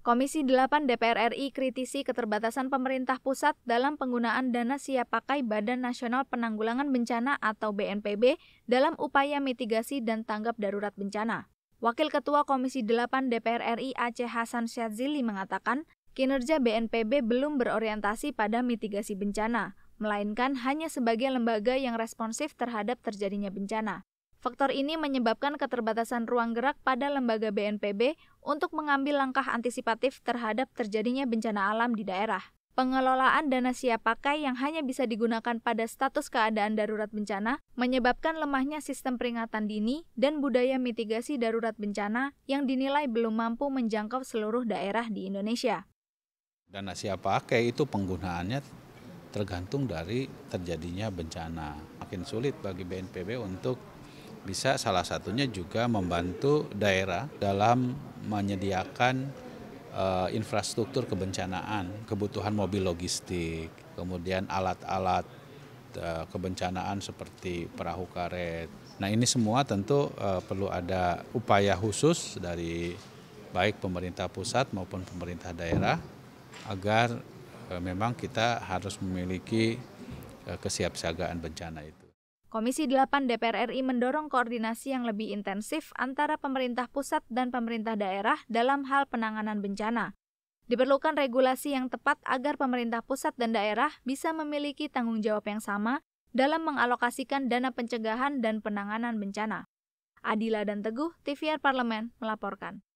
Komisi 8 DPR RI kritisi keterbatasan pemerintah pusat dalam penggunaan dana siap pakai Badan Nasional Penanggulangan Bencana atau BNPB dalam upaya mitigasi dan tanggap darurat bencana. Wakil Ketua Komisi 8 DPR RI Aceh Hasan Syadzili mengatakan, kinerja BNPB belum berorientasi pada mitigasi bencana, melainkan hanya sebagai lembaga yang responsif terhadap terjadinya bencana. Faktor ini menyebabkan keterbatasan ruang gerak pada lembaga BNPB untuk mengambil langkah antisipatif terhadap terjadinya bencana alam di daerah. Pengelolaan dana siap pakai yang hanya bisa digunakan pada status keadaan darurat bencana menyebabkan lemahnya sistem peringatan dini dan budaya mitigasi darurat bencana yang dinilai belum mampu menjangkau seluruh daerah di Indonesia. Dana siap pakai itu penggunaannya tergantung dari terjadinya bencana. Makin sulit bagi BNPB untuk bisa salah satunya juga membantu daerah dalam menyediakan uh, infrastruktur kebencanaan, kebutuhan mobil logistik, kemudian alat-alat uh, kebencanaan seperti perahu karet. Nah ini semua tentu uh, perlu ada upaya khusus dari baik pemerintah pusat maupun pemerintah daerah agar uh, memang kita harus memiliki uh, kesiapsiagaan bencana itu. Komisi 8 DPR RI mendorong koordinasi yang lebih intensif antara pemerintah pusat dan pemerintah daerah dalam hal penanganan bencana. Diperlukan regulasi yang tepat agar pemerintah pusat dan daerah bisa memiliki tanggung jawab yang sama dalam mengalokasikan dana pencegahan dan penanganan bencana. Adila dan Teguh, TVR Parlemen, melaporkan.